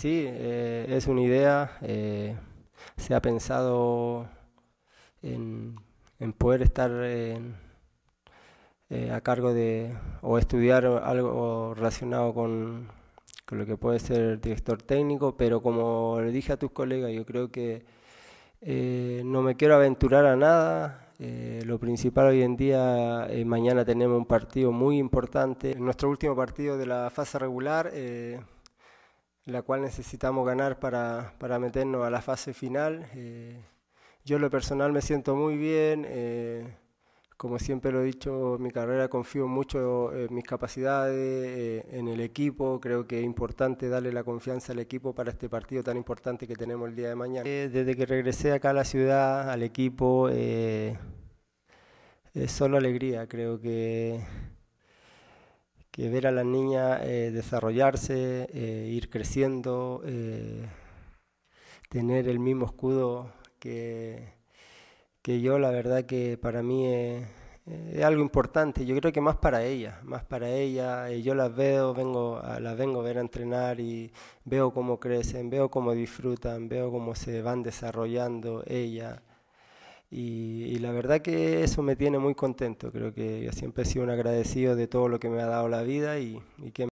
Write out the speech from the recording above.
sí, eh, es una idea. Eh, se ha pensado en, poder estar eh, a cargo de o estudiar algo relacionado con, lo que puede ser director técnico, pero como le dije a tus colegas, yo creo que no me quiero aventurar a nada. lo principal hoy en día, mañana tenemos un partido muy importante. Nuestro último partido de la fase regular la cual necesitamos ganar para, para meternos a la fase final. Eh, yo lo personal me siento muy bien, eh, como siempre lo he dicho mi carrera, confío mucho en mis capacidades, eh, en el equipo, creo que es importante darle la confianza al equipo para este partido tan importante que tenemos el día de mañana. desde que regresé acá a la ciudad, al equipo, es solo alegría, creo que ver a la niña eh, desarrollarse, eh, ir creciendo, eh, tener el mismo escudo que, que, yo, la verdad que para mí es, algo importante. Yo creo que más para ella, más para ella. yo las veo, vengo, las vengo a ver a entrenar y veo cómo crecen, veo cómo disfrutan, veo cómo se van desarrollando ella. Y, la verdad que eso me tiene muy contento. Creo que yo siempre he sido un agradecido de todo lo que me ha dado la vida y, y que